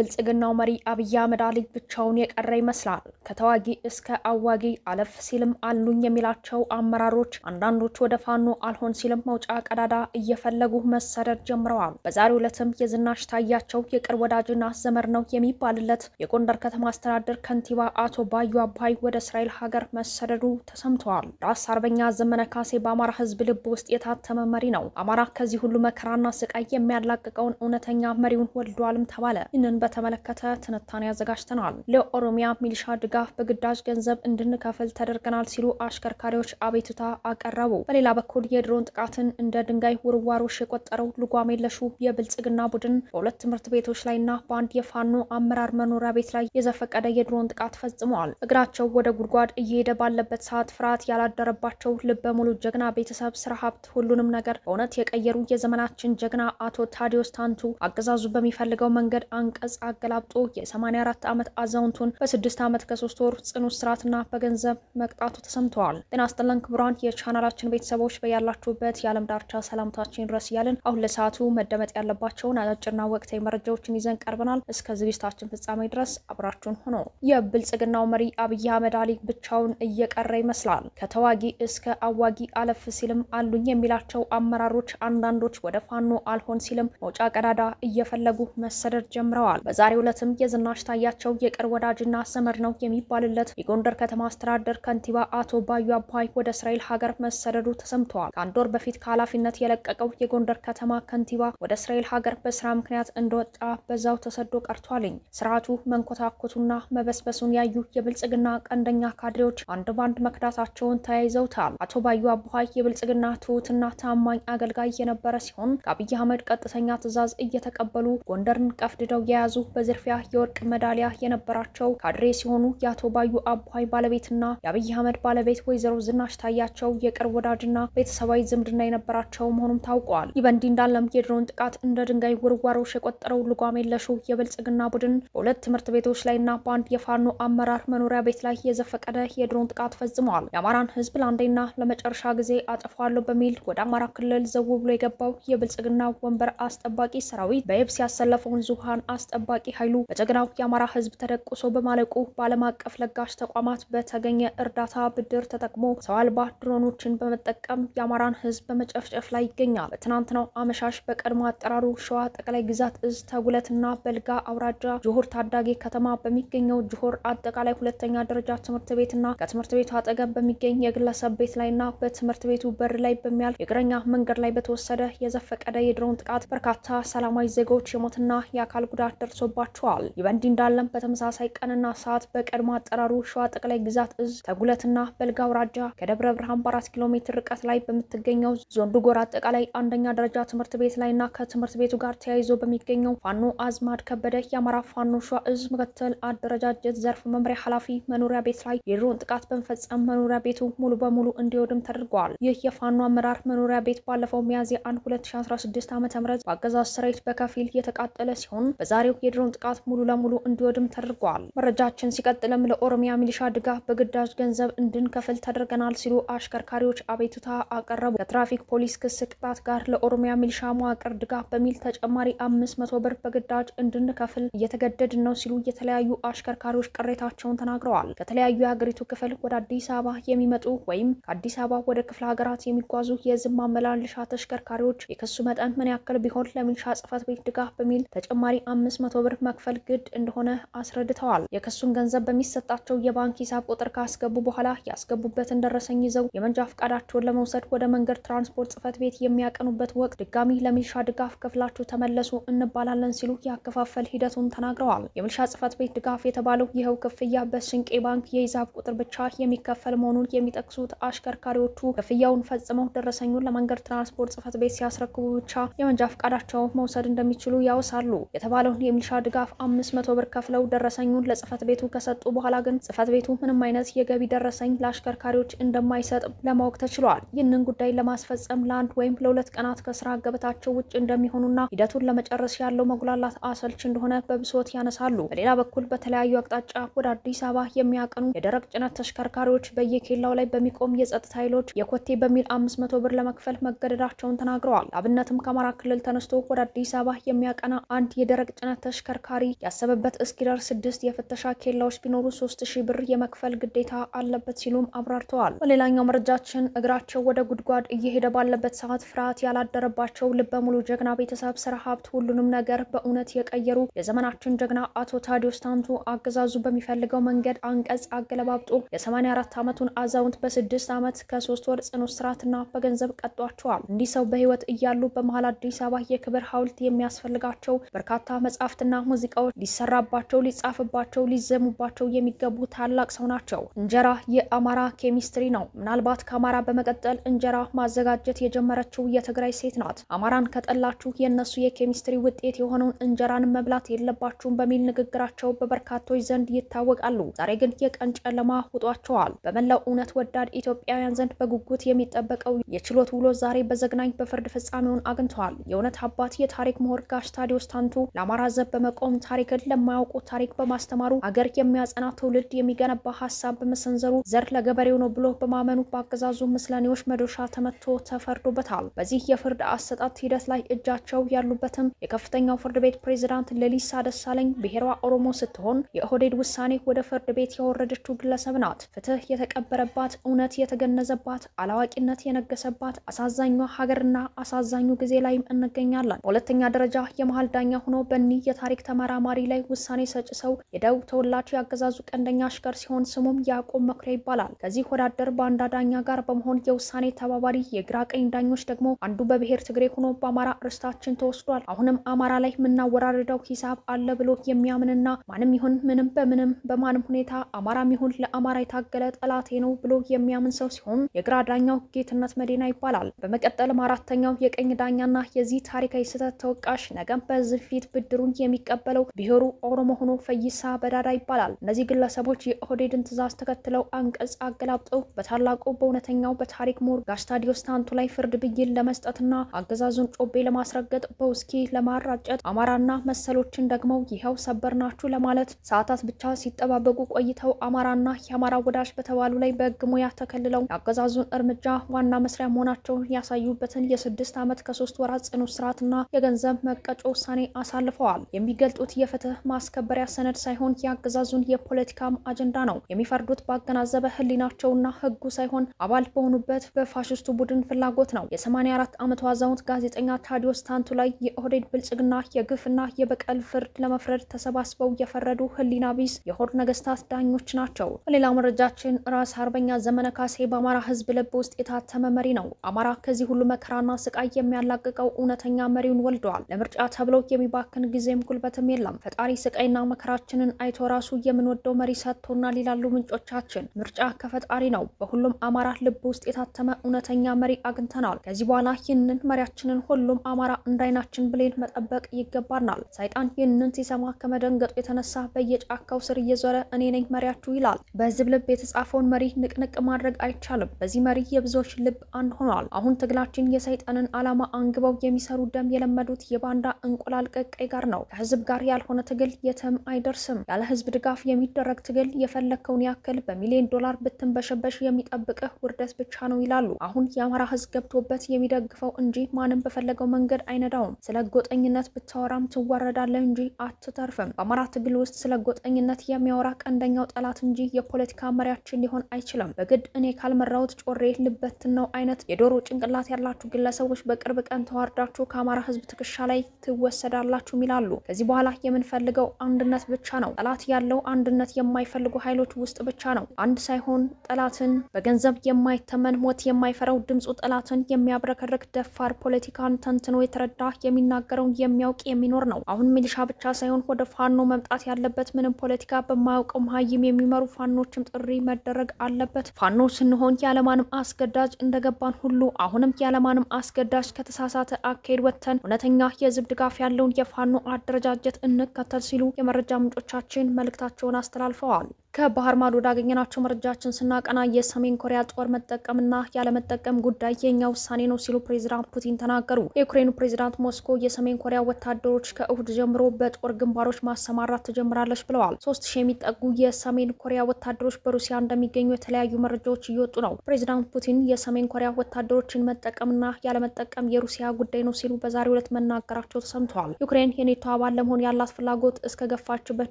የብልጽግናው መሪ አብይ አህመድ አሊ ብቻውን የቀረ ይመስላል። ከተዋጊ እስከ አዋጊ አለፍ ሲልም አሉኝ የሚላቸው አመራሮች አንዳንዶች ወደ ፋኖ አልሆን ሲልም መውጫ ቀዳዳ እየፈለጉ መሰደድ ጀምረዋል። በዛሬው ዕለትም የዝናሽ ታያቸው የቅርብ ወዳጅና ዘመር ነው የሚባልለት የጎንደር ከተማ አስተዳደር ከንቲባ አቶ ባዩ አባይ ወደ እስራኤል ሀገር መሰደዱ ተሰምተዋል። ራስ አርበኛ ዘመነ ካሴ በአማራ ሕዝብ ልብ ውስጥ የታተመ መሪ ነው። አማራ ከዚህ ሁሉ መከራና ስቃይ የሚያላቅቀውን እውነተኛ መሪውን ወልዷልም ተባለ። ይህንን በተመለከተ ትንታኔ አዘጋጅተናል። ለኦሮሚያ ሚሊሻ ድጋፍ በግዳጅ ገንዘብ እንድንከፍል ተደርገናል ሲሉ አሽከርካሪዎች አቤቱታ አቀረቡ። በሌላ በኩል የድሮን ጥቃትን እንደ ድንጋይ ውርዋሮች የቆጠረው ልጓሜ ለሹ የብልጽግና ቡድን በሁለት ትምህርት ቤቶች ላይና በአንድ የፋኖ አመራር መኖሪያ ቤት ላይ የዘፈቀደ የድሮን ጥቃት ፈጽመዋል። እግራቸው ወደ ጉድጓድ እየሄደ ባለበት ሰዓት ፍርሃት ያላደረባቸው ልበ ሙሉ ጀግና ቤተሰብ፣ ስራ፣ ሀብት፣ ሁሉንም ነገር በእውነት የቀየሩ የዘመናችን ጀግና አቶ ታዲዮስ ታንቱ አገዛዙ በሚፈልገው መንገድ አንቀጽ አመፅ አገላብጦ የ84 ዓመት አዛውንቱን በስድስት ዓመት ከሶስት ወር ጽኑ እስራትና በገንዘብ መቅጣቱ ተሰምተዋል። ጤና ይስጥልን ክቡራን የቻናላችን ቤተሰቦች በያላችሁበት የዓለም ዳርቻ ሰላምታችን ድረስ እያልን አሁን ለሰዓቱ መደመጥ ያለባቸውን አጫጭርና ወቅታዊ መረጃዎችን ይዘን ቀርበናል። እስከ ዝግጅታችን ፍጻሜ ድረስ አብራችሁን ሆኖ የብልጽግናው መሪ አብይ አህመድ አሊ ብቻውን እየቀረ ይመስላል። ከተዋጊ እስከ አዋጊ አለፍ ሲልም አሉኝ የሚላቸው አመራሮች አንዳንዶች ወደ ፋኖ አልሆን ሲልም መውጫ ቀዳዳ እየፈለጉ መሰደድ ጀምረዋል። ተገኝተዋል። በዛሬው ዕለትም የዝናሽ ታያቸው የቅርብ ወዳጅና ዘመድ ነው የሚባልለት የጎንደር ከተማ አስተዳደር ከንቲባ አቶ ባዩ አባይ ወደ እስራኤል ሀገር መሰደዱ ተሰምተዋል። ከአንድ ወር በፊት ከኃላፊነት የለቀቀው የጎንደር ከተማ ከንቲባ ወደ እስራኤል ሀገር በስራ ምክንያት እንደወጣ በዛው ተሰዶ ቀርቷልኝ። ስርዓቱ መንኮታኮቱና መበስበሱን ያዩ የብልጽግና ቀንደኛ ካድሬዎች አንድ ባንድ መክዳታቸውን ተያይዘውታል። አቶ ባዩ አቡሀይ የብልጽግና ትሁትና ታማኝ አገልጋይ የነበረ ሲሆን ከአብይ አህመድ ቀጥተኛ ትዕዛዝ እየተቀበሉ ጎንደርን ቀፍድደው የያዙ የተያዙ በዝርፊያ የወርቅ መዳሊያ የነበራቸው ካድሬ ሲሆኑ የአቶ ባዩ አቦሀይ ባለቤትና የአብይ አህመድ ባለቤት ወይዘሮ ዝናሽ ታያቸው የቅርብ ወዳጅና ቤተሰባዊ ዝምድና የነበራቸው መሆኑም ታውቋል። ይህ በእንዲህ እንዳለም የድሮን ጥቃት እንደ ድንጋይ ውርዋሮች የቆጠረው ልጓም የለሹ የብልጽግና ቡድን በሁለት ትምህርት ቤቶች ላይና በአንድ የፋኖ አመራር መኖሪያ ቤት ላይ የዘፈቀደ የድሮን ጥቃት ፈጽመዋል። የአማራን ሕዝብ ለአንዴና ለመጨረሻ ጊዜ አጠፋዋለሁ በሚል ወደ አማራ ክልል ዘው ብሎ የገባው የብልጽግና ወንበር አስጠባቂ ሰራዊት በየብስ ያሰለፈውን ዙሃን አስጠ ጠባቂ ኃይሉ በጀግናው የአማራ ሕዝብ ተደቁሶ በማለቁ በዓለም አቀፍ ለጋሽ ተቋማት በተገኘ እርዳታ ብድር ተጠቅሞ ሰው አልባ ድሮኖችን በመጠቀም የአማራን ህዝብ በመጨፍጨፍ ላይ ይገኛል። በትናንትናው አመሻሽ በቀድሞ አጠራሩ ሸዋ ጠቅላይ ግዛት እዝ ተጉለትና በልጋ አውራጃ ጆሆር ታዳጊ ከተማ በሚገኘው ጆሆር አጠቃላይ ሁለተኛ ደረጃ ትምህርት ቤትና ከትምህርት ቤቱ አጠገብ በሚገኝ የግለሰብ ቤት ላይና በትምህርት ቤቱ በር ላይ በሚያልፍ የእግረኛ መንገድ ላይ በተወሰደ የዘፈቀደ የድሮን ጥቃት በርካታ ሰላማዊ ዜጎች የሞትና የአካል ጉዳት ደርሶባቸዋል። ይህ በእንዲህ እንዳለም በተመሳሳይ ቀንና ሰዓት በቀድሞ አጠራሩ ሸዋ ጠቅላይ ግዛት እዝ ተጉለትና በልጋ አውራጃ ከደብረ ብርሃን በአራት ኪሎ ሜትር ርቀት ላይ በምትገኘው ዞንዱ ጎር አጠቃላይ አንደኛ ደረጃ ትምህርት ቤት ላይና ከትምህርት ቤቱ ጋር ተያይዞ በሚገኘው ፋኖ አዝማድ ከበደ የአማራ ፋኖ ሸዋ እዝ ምክትል አደረጃጀት ዘርፍ መምሪያ ኃላፊ መኖሪያ ቤት ላይ የድሮን ጥቃት በመፈጸም መኖሪያ ቤቱ ሙሉ በሙሉ እንዲወድም ተደርጓል። ይህ የፋኖ አመራር መኖሪያ ቤት ባለፈው ሚያዝያ 1 2016 ዓ ም በአገዛዝ ሰራዊት በከፊል የተቃጠለ ሲሆን በዛሬው የድሮን ጥቃት ሙሉ ለሙሉ እንዲወድም ተደርጓል። መረጃችን ሲቀጥልም ለኦሮሚያ ሚሊሻ ድጋፍ በግዳጅ ገንዘብ እንድንከፍል ተደርገናል ሲሉ አሽከርካሪዎች አቤቱታ አቀረቡ። ከትራፊክ ፖሊስ ክስ ቅጣት ጋር ለኦሮሚያ ሚሊሻ መዋቅር ድጋፍ በሚል ተጨማሪ አምስት መቶ ብር በግዳጅ እንድንከፍል እየተገደድን ነው ሲሉ የተለያዩ አሽከርካሪዎች ቅሬታቸውን ተናግረዋል። ከተለያዩ የሀገሪቱ ክፍል ወደ አዲስ አበባ የሚመጡ ወይም ከአዲስ አበባ ወደ ክፍለ ሀገራት የሚጓዙ የህዝብ ማመላለሻ ተሽከርካሪዎች የክሱ መጠን ምን ያክል ቢሆን ለሚሊሻ ጽፈት ቤት ድጋፍ በሚል ተጨማሪ አምስት መቶ ብር መክፈል ግድ እንደሆነ አስረድተዋል። የክሱን ገንዘብ በሚሰጣቸው የባንክ ሂሳብ ቁጥር ካስገቡ በኋላ ያስገቡበትን ደረሰኝ ይዘው የመንጃ ፈቃዳቸውን ለመውሰድ ወደ መንገድ ትራንስፖርት ጽፈት ቤት የሚያቀኑበት ወቅት ድጋሚ ለሚልሻ ድጋፍ ከፍላችሁ ተመለሱ እንባላለን ሲሉ ያከፋፈል ሂደቱን ተናግረዋል። የሚልሻ ጽፈት ቤት ድጋፍ የተባለው ይኸው ክፍያ በስንቄ ባንክ የሂሳብ ቁጥር ብቻ የሚከፈል መሆኑን የሚጠቅሱት አሽከርካሪዎቹ ክፍያውን ፈጽመው ደረሰኙን ለመንገድ ትራንስፖርት ጽፈት ቤት ሲያስረክቡ ብቻ የመንጃ ፈቃዳቸው መውሰድ እንደሚችሉ ያወሳሉ የተባለውን ለሚልሻ ድጋፍ አምስት መቶ ብር ከፍለው ደረሰኙን ለጽህፈት ቤቱ ከሰጡ በኋላ ግን ጽህፈት ቤቱ ምንም አይነት የገቢ ደረሰኝ ለአሽከርካሪዎች እንደማይሰጥ ለማወቅ ተችሏል። ይህንን ጉዳይ ለማስፈጸም ለአንድ ወይም ለሁለት ቀናት ከስራ ገበታቸው ውጭ እንደሚሆኑና ሂደቱን ለመጨረስ ያለው መጉላላት አሰልች እንደሆነ በብሶት ያነሳሉ። በሌላ በኩል በተለያዩ አቅጣጫ ወደ አዲስ አበባ የሚያቀኑ የደረቅ ጭነት ተሽከርካሪዎች በየኬላው ላይ በሚቆም የጸጥታ ኃይሎች የኮቴ በሚል አምስት መቶ ብር ለመክፈል መገደዳቸውን ተናግረዋል። አብነትም ከአማራ ክልል ተነስቶ ወደ አዲስ አበባ የሚያቀና አንድ የደረቅ ጭነት ተሽከርካሪ ያሰበበት እስኪደርስ ስድስት የፍተሻ ኬላዎች ቢኖሩ ሶስት ሺህ ብር የመክፈል ግዴታ አለበት ሲሉም አብራርተዋል። በሌላኛው መረጃችን እግራቸው ወደ ጉድጓድ እየሄደ ባለበት ሰዓት ፍርሃት ያላደረባቸው ልበ ሙሉ ጀግና ቤተሰብ ስራ፣ ሀብት፣ ሁሉንም ነገር በእውነት የቀየሩ የዘመናችን ጀግና አቶ ታዲዮስ ታንቱ አገዛዙ በሚፈልገው መንገድ አንቀጽ አገለባብጦ የ84 ዓመቱን አዛውንት በስድስት ዓመት ከሶስት ወር ጽኑ እስራትና በገንዘብ ቀጧቸዋል። እንዲህ ሰው በህይወት እያሉ በመሀል አዲስ አበባ የክብር ሐውልት የሚያስፈልጋቸው በርካታ መጽሐፍ መጽሐፍትና ሙዚቃዎች ሊሰራባቸው፣ ሊጻፍባቸው፣ ሊዘሙባቸው የሚገቡ ታላቅ ሰው ናቸው። እንጀራ የአማራ ኬሚስትሪ ነው። ምናልባት ከአማራ በመቀጠል እንጀራ ማዘጋጀት የጀመረችው የትግራይ ሴት ናት። አማራን ከጠላችሁ የእነሱ የኬሚስትሪ ውጤት የሆነውን እንጀራን መብላት የለባችሁም በሚል ንግግራቸው በበርካቶች ዘንድ ይታወቃሉ። ዛሬ ግን የቀን ጨለማ ውጧቸዋል። በመላው እውነት ወዳድ ኢትዮጵያውያን ዘንድ በጉጉት የሚጠበቀው የችሎት ውሎ ዛሬ በዘግናኝ በፍርድ ፍጻሜውን አግኝተዋል። የእውነት አባት የታሪክ ምሁር ጋሽ ታዲዮስ ታንቱ ለአማራ ገንዘብ በመቆም ታሪክን ለማያውቁ ታሪክ በማስተማሩ አገር የሚያጸና ትውልድ የሚገነባ ሀሳብ በመሰንዘሩ ዘር ለገበሬው ነው ብሎ በማመኑ በአገዛዙ ምስለኔዎች መዶሻ ተመቶ ተፈርዶበታል። በዚህ የፍርድ አሰጣት ሂደት ላይ እጃቸው ያሉበትም የከፍተኛው ፍርድ ቤት ፕሬዝዳንት ሌሊሳ ደሳለኝ ብሔሯ ኦሮሞ ስትሆን የኦህዴድ ውሳኔ ወደ ፍርድ ቤት የወረደችው ግለሰብ ናት። ፍትህ የተቀበረባት፣ እውነት የተገነዘባት፣ አላዋቂነት የነገሰባት አሳዛኛ ሀገርና አሳዛኙ ጊዜ ላይም እንገኛለን። በሁለተኛ ደረጃ የመሀል ዳኛ ሆኖ በኒህ የታሪክ ተመራማሪ ላይ ውሳኔ ሰጭ ሰው የደቡብ ተወላጅ የአገዛዙ ቀንደኛ አሽከር ሲሆን ስሙም ያዕቆብ መኩሪያ ይባላል። ከዚህ ወዳደር በአንዳ ዳኛ ጋር በመሆን የውሳኔ ተባባሪ፣ የግራ ቀኝ ዳኞች ደግሞ አንዱ በብሔር ትግሬ ሆኖ በአማራ ርስታችን ተወስዷል፣ አሁንም አማራ ላይ የምናወራርደው ሂሳብ አለ ብሎ የሚያምንና ማንም ይሁን ምንም በምንም በማንም ሁኔታ አማራም ይሁን ለአማራ የታገለ ጠላቴ ነው ብሎ የሚያምን ሰው ሲሆን የግራ ዳኛው ጌትነት መዲና ይባላል። በመቀጠልም አራተኛው የቀኝ ዳኛና የዚህ ታሪካዊ ስህተት ተወቃሽ ነገም በህዝብ ፊት ብድሩን የሚቀበለው ብሔሩ ኦሮሞ ሆኖ ፈይሳ በዳዳ ይባላል። እነዚህ ግለሰቦች የኦህዴድን ትዕዛዝ ተከትለው አንቀጽ አገላብጠው በታላቁ በእውነተኛው በታሪክ ምሁር ጋሽ ስታንቱ ላይ ፍርድ ብይን ለመስጠትና አገዛዙን ጮቤ ለማስረገጥ በውስኪ ለማራጨት አማራና መሰሎችን ደግሞ ይኸው ሰበር ናችሁ ለማለት ሰዓታት ብቻ ሲጠባበቁ ቆይተው አማራና የአማራ ወዳጅ በተባሉ ላይ በህግ ሙያ ተከልለው የአገዛዙን እርምጃ ዋና መስሪያ መሆናቸውን ያሳዩበትን የስድስት ዓመት ከሶስት ወራት ጽኑ እስራትና የገንዘብ መቀጮ ውሳኔ አሳልፈዋል። የሚገልጡት የፍትህ ማስከበሪያ ሰነድ ሳይሆን የአገዛዙን የፖለቲካም አጀንዳ ነው። የሚፈርዱት ባገናዘበ ህሊናቸውና ህጉ ሳይሆን አባል በሆኑበት በፋሽስቱ ቡድን ፍላጎት ነው። የ84 ዓመቱ አዛውንት ጋዜጠኛ ታዲዮስ ታንቱ ላይ የኦህዴድ ብልጽግና የግፍና የበቀል ፍርድ ለመፍረድ ተሰባስበው የፈረዱ ህሊና ቢስ የሆድ ነገስታት ዳኞች ናቸው። በሌላው መረጃችን ራስ አርበኛ ዘመነ ካሴ በአማራ ህዝብ ልብ ውስጥ የታተመ መሪ ነው። አማራ ከዚህ ሁሉ መከራና ስቃይ የሚያላቅቀው እውነተኛ መሪውን ወልደዋል። ለምርጫ ተብሎ የሚባክን ጊዜም ኃይልም ጉልበትም የለም። ፈጣሪ ስቃይና መከራችንን አይቶ ራሱ የምንወደው መሪ ሰጥቶናል ይላሉ ምንጮቻችን። ምርጫ ከፈጣሪ ነው። በሁሉም አማራ ልብ ውስጥ የታተመ እውነተኛ መሪ አግኝተናል። ከዚህ በኋላ ይህንን መሪያችንን ሁሉም አማራ እንዳይናችን ብሌን መጠበቅ ይገባናል። ሰይጣን ይህንን ሲሰማ ከመደንገጡ የተነሳ በየጫካው ስር እየዞረ እኔ ነኝ መሪያችሁ ይላል። በህዝብ ልብ የተጻፈውን መሪ ንቅንቅ ማድረግ አይቻልም። በዚህ መሪ የብዙዎች ልብ አንድ ሆኗል። አሁን ትግላችን የሰይጣንን ዓላማ አንግበው የሚሰሩ ደም የለመዱት የባንዳ እንቁላል ቀቀይ ጋር ነው። ከህዝብ ጋር ያልሆነ ትግል የትም አይደርስም። ያለ ህዝብ ድጋፍ የሚደረግ ትግል የፈለግከውን ያክል በሚሊዮን ዶላር ብትንበሸበሽ የሚጠብቅህ ውርደት ብቻ ነው ይላሉ። አሁን የአማራ ህዝብ ገብቶበት የሚደግፈው እንጂ ማንም በፈለገው መንገድ አይነዳውም። ስለ ጎጠኝነት ብታወራም ትዋረዳለህ እንጂ አትተርፍም። በአማራ ትግል ውስጥ ስለ ጎጠኝነት የሚያወራ ቀንደኛው ጠላት እንጂ የፖለቲካ መሪያችን ሊሆን አይችልም። በግድ እኔ ካልመራሁት ጮሬ ልበትን ነው አይነት የዶሮ ጭንቅላት ያላችሁ ግለሰቦች በቅርብ ቀን ተዋርዳችሁ ከአማራ ህዝብ ትከሻ ላይ ትወሰዳላችሁ ይላሉ። ከዚህ በኋላ የምንፈልገው አንድነት ብቻ ነው። ጠላት ያለው አንድነት የማይፈልጉ ኃይሎች ውስጥ ብቻ ነው። አንድ ሳይሆን ጠላትን በገንዘብ የማይተመን ሞት የማይፈራው ድምፁ ጠላትን የሚያብረከርክ ደፋር ፖለቲካን ተንትኖ የተረዳ የሚናገረውን የሚያውቅ የሚኖር ነው። አሁን ሚሊሻ ብቻ ሳይሆን ወደ ፋኖ መምጣት ያለበት ምንም ፖለቲካ በማያውቀው መሀይም የሚመሩ ፋኖችም ጥሪ መደረግ አለበት። ፋኖ ስንሆን ያለማንም አስገዳጅ እንደገባን ሁሉ አሁንም ያለማንም አስገዳጅ ከተሳሳተ አካሄድ ወጥተን እውነተኛ የህዝብ ድጋፍ ያለውን የፋኖ አ አደረጃጀት እንከተል ሲሉ የመረጃ ምንጮቻችን መልእክታቸውን አስተላልፈዋል። ከባህር ማዶ ወዳገኘናቸው መረጃችን ስናቀና የሰሜን ኮሪያ ጦር መጠቀምና ያለመጠቀም ጉዳይ የኛ ውሳኔ ነው ሲሉ ፕሬዚዳንት ፑቲን ተናገሩ። የዩክሬኑ ፕሬዚዳንት ሞስኮ የሰሜን ኮሪያ ወታደሮች ከእሁድ ጀምሮ በጦር ግንባሮች ማሰማራት ትጀምራለች ብለዋል። ሶስት ሺህ የሚጠጉ የሰሜን ኮሪያ ወታደሮች በሩሲያ እንደሚገኙ የተለያዩ መረጃዎች እየወጡ ነው። ፕሬዚዳንት ፑቲን የሰሜን ኮሪያ ወታደሮችን መጠቀምና ያለመጠቀም የሩሲያ ጉዳይ ነው ሲሉ በዛሬው ዕለት መናገራቸው ተሰምተዋል። ዩክሬን የኔቶ አባል ለመሆን ያላት ፍላጎት እስከ ገፋችበት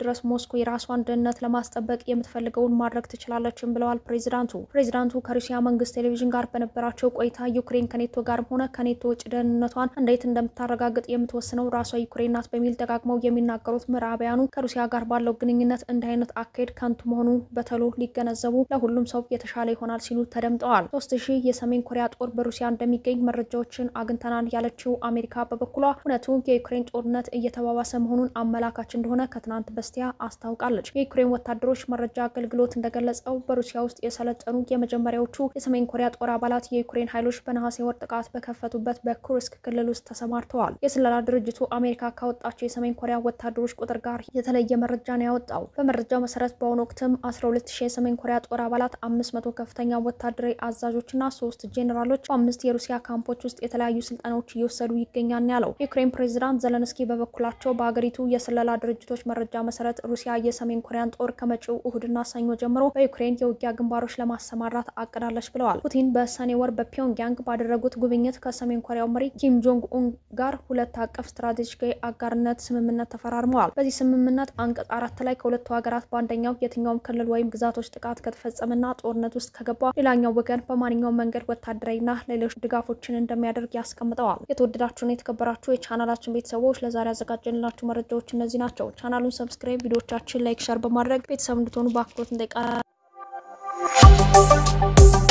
ድረስ ሞስኮ የራሷን ደህንነት ለማስጠበቅ የምትፈልገውን ማድረግ ትችላለችም ብለዋል ፕሬዚዳንቱ። ፕሬዚዳንቱ ከሩሲያ መንግስት ቴሌቪዥን ጋር በነበራቸው ቆይታ ዩክሬን ከኔቶ ጋርም ሆነ ከኔቶ ውጭ ደህንነቷን እንዴት እንደምታረጋግጥ የምትወስነው ራሷ ዩክሬን ናት በሚል ደጋግመው የሚናገሩት ምዕራባያኑ ከሩሲያ ጋር ባለው ግንኙነት እንዲህ አይነት አካሄድ ከንቱ መሆኑ በተሎ ሊገነዘቡ ለሁሉም ሰው የተሻለ ይሆናል ሲሉ ተደምጠዋል። ሶስት ሺህ የሰሜን ኮሪያ ጦር በሩሲያ እንደሚገኝ መረጃዎችን አግኝተናል ያለችው አሜሪካ በበኩሏ እውነቱ የዩክሬን ጦርነት እየተባ እየተባባሰ መሆኑን አመላካች እንደሆነ ከትናንት በስቲያ አስታውቃለች። የዩክሬን ወታደሮች መረጃ አገልግሎት እንደገለጸው በሩሲያ ውስጥ የሰለጠኑ የመጀመሪያዎቹ የሰሜን ኮሪያ ጦር አባላት የዩክሬን ኃይሎች በነሐሴ ወር ጥቃት በከፈቱበት በኩርስክ ክልል ውስጥ ተሰማርተዋል። የስለላ ድርጅቱ አሜሪካ ካወጣቸው የሰሜን ኮሪያ ወታደሮች ቁጥር ጋር የተለየ መረጃ ነው ያወጣው። በመረጃው መሰረት በአሁኑ ወቅትም 120 የሰሜን ኮሪያ ጦር አባላት፣ 500 ከፍተኛ ወታደራዊ አዛዦችና ሶስት ጄኔራሎች በአምስት የሩሲያ ካምፖች ውስጥ የተለያዩ ስልጠናዎች እየወሰዱ ይገኛል ያለው የዩክሬን ፕሬዚዳንት ዘለንስኪ በበኩላቸው በመሆናቸው በአገሪቱ የስለላ ድርጅቶች መረጃ መሰረት ሩሲያ የሰሜን ኮሪያን ጦር ከመጪው እሁድና ሰኞ ጀምሮ በዩክሬን የውጊያ ግንባሮች ለማሰማራት አቅዳለች ብለዋል። ፑቲን በሰኔ ወር በፒዮንግያንግ ባደረጉት ጉብኝት ከሰሜን ኮሪያው መሪ ኪም ጆንግ ኡን ጋር ሁለት አቀፍ ስትራቴጂካዊ አጋርነት ስምምነት ተፈራርመዋል። በዚህ ስምምነት አንቀጽ አራት ላይ ከሁለቱ ሀገራት በአንደኛው የትኛውም ክልል ወይም ግዛቶች ጥቃት ከተፈጸመና ጦርነት ውስጥ ከገባ ሌላኛው ወገን በማንኛውም መንገድ ወታደራዊና ሌሎች ድጋፎችን እንደሚያደርግ ያስቀምጠዋል። የተወደዳችሁን የተከበራችሁ የቻናላችን ቤተሰቦች ለዛሬ አዘጋጅ ያዘጋጀንላችሁ መረጃዎች እነዚህ ናቸው። ቻናሉን ሰብስክራይብ፣ ቪዲዮቻችን ላይክ፣ ሸር በማድረግ ቤተሰብ እንድትሆኑ በአክብሮት እንጠይቃለን።